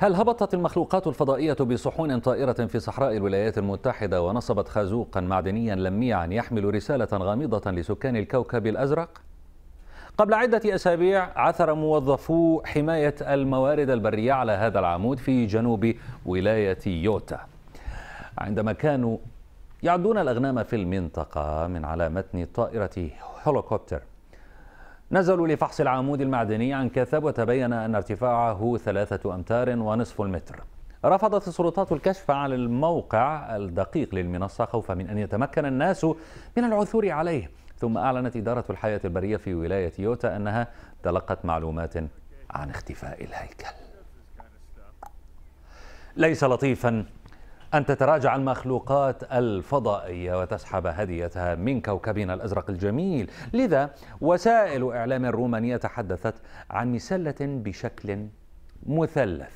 هل هبطت المخلوقات الفضائية بصحون طائرة في صحراء الولايات المتحدة ونصبت خازوقا معدنيا لميعا يحمل رسالة غامضة لسكان الكوكب الأزرق؟ قبل عدة أسابيع عثر موظفو حماية الموارد البرية على هذا العمود في جنوب ولاية يوتا عندما كانوا يعدون الأغنام في المنطقة من على متن طائرة هولوكوبتر نزلوا لفحص العمود المعدني عن كثب وتبين أن ارتفاعه ثلاثة أمتار ونصف المتر رفضت السلطات الكشف عن الموقع الدقيق للمنصة خوفا من أن يتمكن الناس من العثور عليه ثم أعلنت إدارة الحياة البرية في ولاية يوتا أنها تلقت معلومات عن اختفاء الهيكل ليس لطيفا أن تتراجع المخلوقات الفضائية وتسحب هديتها من كوكبنا الأزرق الجميل لذا وسائل إعلام رومانية تحدثت عن مسلة بشكل مثلث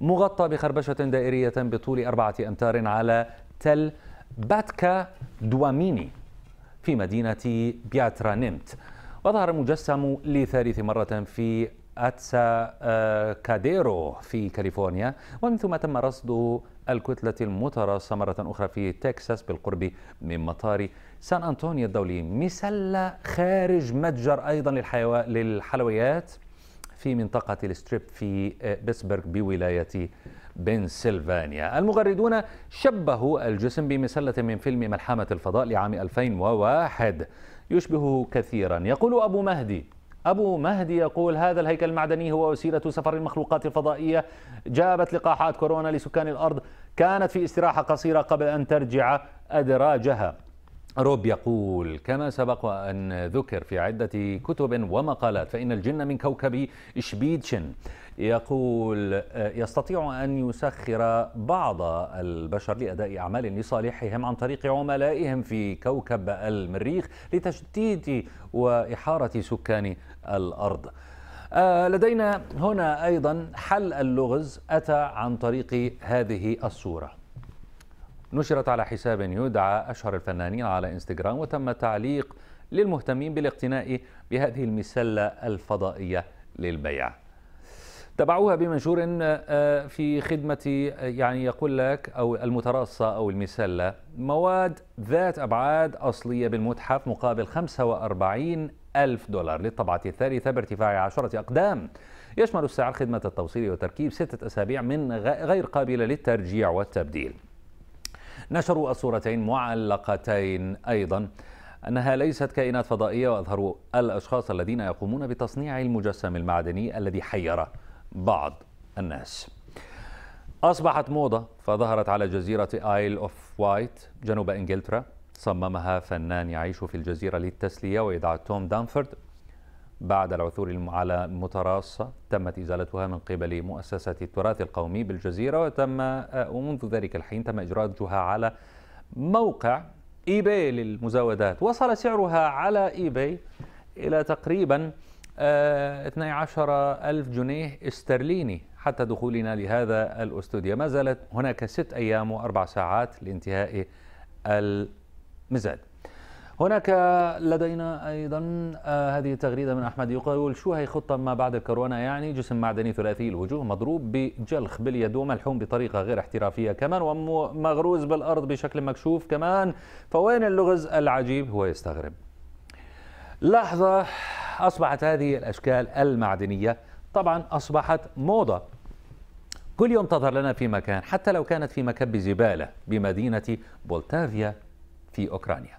مغطى بخربشة دائرية بطول أربعة أمتار على تل باتكا دواميني في مدينة بياترانيمت وظهر مجسم لثالث مرة في أتسا آه، كاديرو في كاليفورنيا ومن ثم تم رصد الكتلة المترصة مرة أخرى في تكساس بالقرب من مطار سان أنطونيو الدولي مسلة خارج متجر أيضا للحيو... للحلويات في منطقة الستريب في آه، بيتسبرغ بولاية بنسلفانيا المغردون شبهوا الجسم بمسلة من فيلم ملحمة الفضاء لعام 2001 يشبه كثيرا يقول أبو مهدي أبو مهدي يقول هذا الهيكل المعدني هو وسيلة سفر المخلوقات الفضائية جابت لقاحات كورونا لسكان الأرض كانت في استراحة قصيرة قبل أن ترجع أدراجها روب يقول كما سبق أن ذكر في عدة كتب ومقالات فإن الجن من كوكب إشبيتشن يقول آه، يستطيع أن يسخر بعض البشر لأداء أعمال لصالحهم عن طريق عملائهم في كوكب المريخ لتشتيت وإحارة سكان الأرض آه، لدينا هنا أيضا حل اللغز أتى عن طريق هذه الصورة نشرت على حساب يدعى أشهر الفنانين على إنستغرام وتم تعليق للمهتمين بالاقتناء بهذه المسلة الفضائية للبيع تبعوها بمنشور آه، في خدمة آه، يعني يقول لك أو المتراصة أو المسلة مواد ذات أبعاد أصلية بالمتحف مقابل 45 ألف دولار للطبعة الثالثة بارتفاع عشرة أقدام يشمل السعر خدمة التوصيل والتركيب ستة أسابيع من غير قابلة للترجيع والتبديل نشروا الصورتين معلقتين أيضا أنها ليست كائنات فضائية وأظهروا الأشخاص الذين يقومون بتصنيع المجسم المعدني الذي حير بعض الناس أصبحت موضة فظهرت على جزيرة آيل أوف وايت جنوب إنجلترا صممها فنان يعيش في الجزيرة للتسلية ويدعى توم دانفورد بعد العثور على متراصة تمت إزالتها من قبل مؤسسة التراث القومي بالجزيرة وتم آه، ومنذ ذلك الحين تم إجراءها على موقع إيباي للمزاودات وصل سعرها على إيباي إلى تقريبا 12 آه، ألف جنيه استرليني حتى دخولنا لهذا الأستوديو ما زالت هناك ست أيام وأربع ساعات لانتهاء المزاد هناك لدينا أيضا آه، هذه التغريدة من أحمد يقول شو هي خطة ما بعد الكورونا يعني جسم معدني ثلاثي الوجوه مضروب بجلخ باليد وملحوم بطريقة غير احترافية كمان ومغروز بالأرض بشكل مكشوف كمان فوين اللغز العجيب هو يستغرب لحظة أصبحت هذه الأشكال المعدنية طبعا أصبحت موضة كل يوم تظهر لنا في مكان حتى لو كانت في مكب زبالة بمدينة بولتافيا في أوكرانيا